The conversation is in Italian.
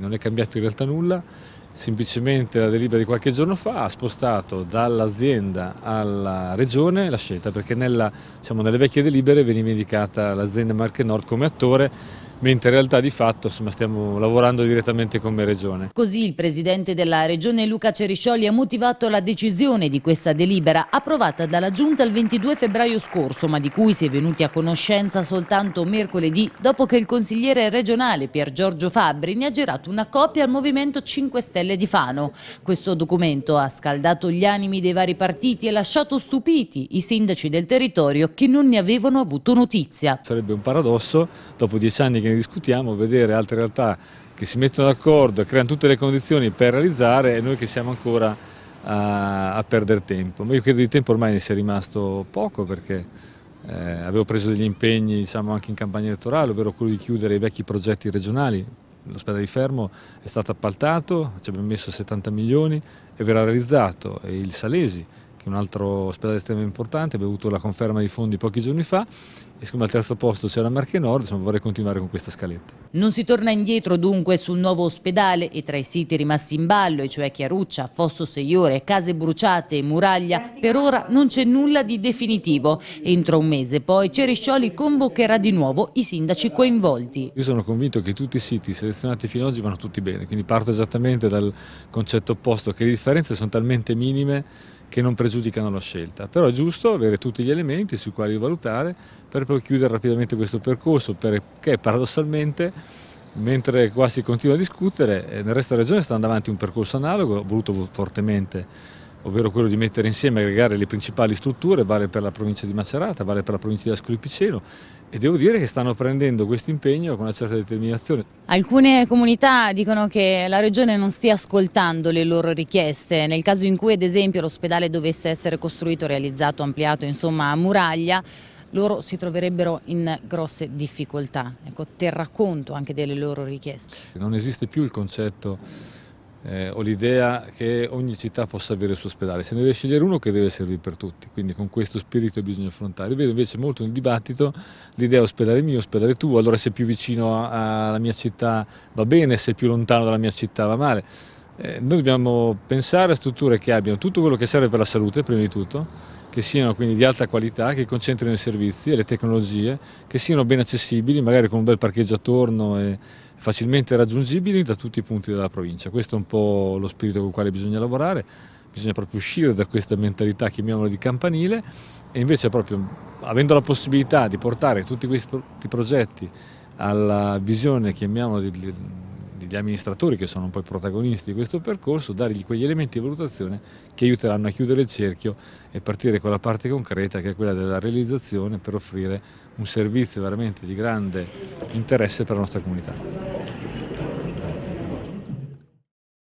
Non è cambiato in realtà nulla, semplicemente la delibera di qualche giorno fa ha spostato dall'azienda alla regione la scelta perché nella, diciamo, nelle vecchie delibere veniva indicata l'azienda Marche Nord come attore mentre in realtà di fatto insomma, stiamo lavorando direttamente come Regione. Così il Presidente della Regione Luca Ceriscioli ha motivato la decisione di questa delibera approvata dalla Giunta il 22 febbraio scorso ma di cui si è venuti a conoscenza soltanto mercoledì dopo che il consigliere regionale Pier Giorgio Fabbri ne ha girato una copia al Movimento 5 Stelle di Fano. Questo documento ha scaldato gli animi dei vari partiti e lasciato stupiti i sindaci del territorio che non ne avevano avuto notizia. Sarebbe un paradosso, dopo dieci anni che ne discutiamo, vedere altre realtà che si mettono d'accordo, e creano tutte le condizioni per realizzare e noi che siamo ancora eh, a, a perdere tempo. Ma io credo di tempo ormai ne sia rimasto poco perché eh, avevo preso degli impegni diciamo, anche in campagna elettorale, ovvero quello di chiudere i vecchi progetti regionali. L'ospedale di Fermo è stato appaltato, ci abbiamo messo 70 milioni e verrà realizzato. E il Salesi che è un altro ospedale estremamente importante, abbiamo avuto la conferma dei fondi pochi giorni fa e siccome al terzo posto c'è la Marche Nord, insomma, vorrei continuare con questa scaletta. Non si torna indietro dunque sul nuovo ospedale e tra i siti rimasti in ballo, e cioè Chiaruccia, Fosso Seiore, Case Bruciate e Muraglia, per ora non c'è nulla di definitivo. Entro un mese poi Ceriscioli convocherà di nuovo i sindaci coinvolti. Io sono convinto che tutti i siti selezionati fino ad oggi vanno tutti bene, quindi parto esattamente dal concetto opposto che le differenze sono talmente minime che non pregiudicano la scelta, però è giusto avere tutti gli elementi sui quali valutare per poi chiudere rapidamente questo percorso, perché paradossalmente mentre qua si continua a discutere, eh, nel resto della regione sta andando avanti un percorso analogo, voluto fortemente ovvero quello di mettere insieme e aggregare le principali strutture, vale per la provincia di Macerata, vale per la provincia di Ascoli Piceno e devo dire che stanno prendendo questo impegno con una certa determinazione. Alcune comunità dicono che la regione non stia ascoltando le loro richieste, nel caso in cui ad esempio l'ospedale dovesse essere costruito, realizzato, ampliato, insomma a muraglia, loro si troverebbero in grosse difficoltà, ecco, terrà conto anche delle loro richieste. Non esiste più il concetto eh, ho l'idea che ogni città possa avere il suo ospedale, se ne deve scegliere uno che deve servire per tutti, quindi con questo spirito bisogna affrontare. Io vedo invece molto nel dibattito l'idea ospedale mio, ospedale tuo, allora se più vicino alla mia città va bene, se più lontano dalla mia città va male. Eh, noi dobbiamo pensare a strutture che abbiano tutto quello che serve per la salute, prima di tutto, che siano quindi di alta qualità, che concentrino i servizi e le tecnologie, che siano ben accessibili, magari con un bel parcheggio attorno e, facilmente raggiungibili da tutti i punti della provincia. Questo è un po' lo spirito con il quale bisogna lavorare, bisogna proprio uscire da questa mentalità, chiamiamola di campanile, e invece proprio avendo la possibilità di portare tutti questi progetti alla visione, chiamiamola, degli, degli amministratori che sono poi protagonisti di questo percorso, dargli quegli elementi di valutazione che aiuteranno a chiudere il cerchio e partire con la parte concreta che è quella della realizzazione per offrire un servizio veramente di grande interesse per la nostra comunità.